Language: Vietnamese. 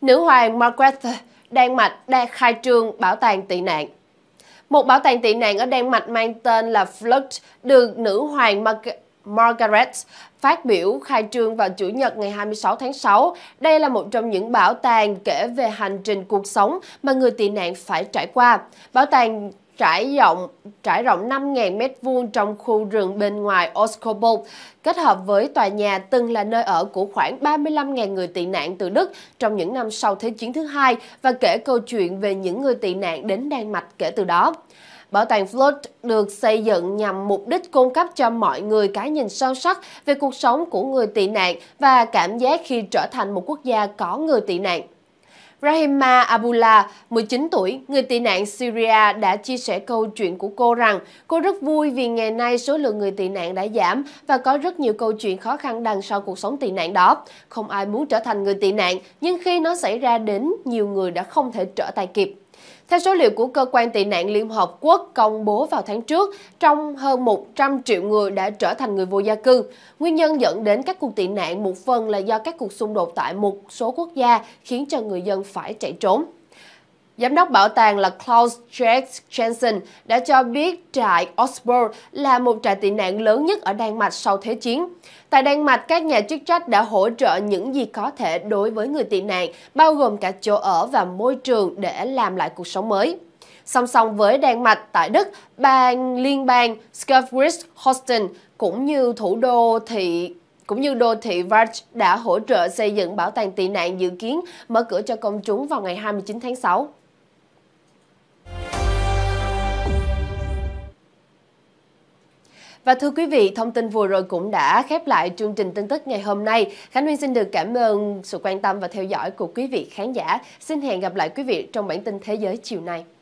nữ hoàng Margaret Đan Mạch đang khai trương bảo tàng tị nạn. Một bảo tàng tị nạn ở Đan Mạch mang tên là Flut được nữ hoàng Margaret Margaret phát biểu khai trương vào Chủ nhật ngày 26 tháng 6. Đây là một trong những bảo tàng kể về hành trình cuộc sống mà người tị nạn phải trải qua. Bảo tàng trải rộng trải rộng 5.000 m2 trong khu rừng bên ngoài Oskobol, kết hợp với tòa nhà từng là nơi ở của khoảng 35.000 người tị nạn từ Đức trong những năm sau Thế chiến thứ hai và kể câu chuyện về những người tị nạn đến Đan Mạch kể từ đó. Bảo tàng Flood được xây dựng nhằm mục đích cung cấp cho mọi người cái nhìn sâu sắc về cuộc sống của người tị nạn và cảm giác khi trở thành một quốc gia có người tị nạn. Rahima Abula, 19 tuổi, người tị nạn Syria đã chia sẻ câu chuyện của cô rằng cô rất vui vì ngày nay số lượng người tị nạn đã giảm và có rất nhiều câu chuyện khó khăn đằng sau cuộc sống tị nạn đó. Không ai muốn trở thành người tị nạn, nhưng khi nó xảy ra đến, nhiều người đã không thể trở tay kịp. Theo số liệu của Cơ quan tị nạn Liên Hợp Quốc công bố vào tháng trước, trong hơn 100 triệu người đã trở thành người vô gia cư. Nguyên nhân dẫn đến các cuộc tị nạn một phần là do các cuộc xung đột tại một số quốc gia khiến cho người dân phải chạy trốn. Giám đốc bảo tàng là Klaus Jack Jensen đã cho biết trại Osborne là một trại tị nạn lớn nhất ở Đan Mạch sau Thế chiến. Tại Đan Mạch, các nhà chức trách đã hỗ trợ những gì có thể đối với người tị nạn, bao gồm cả chỗ ở và môi trường để làm lại cuộc sống mới. Song song với Đan Mạch tại Đức, bang liên bang schleswig Houston cũng như thủ đô thị cũng như đô thị Varch đã hỗ trợ xây dựng bảo tàng tị nạn dự kiến mở cửa cho công chúng vào ngày 29 tháng 6. Và thưa quý vị, thông tin vừa rồi cũng đã khép lại chương trình tin tức ngày hôm nay. Khánh Nguyên xin được cảm ơn sự quan tâm và theo dõi của quý vị khán giả. Xin hẹn gặp lại quý vị trong bản tin Thế giới chiều nay.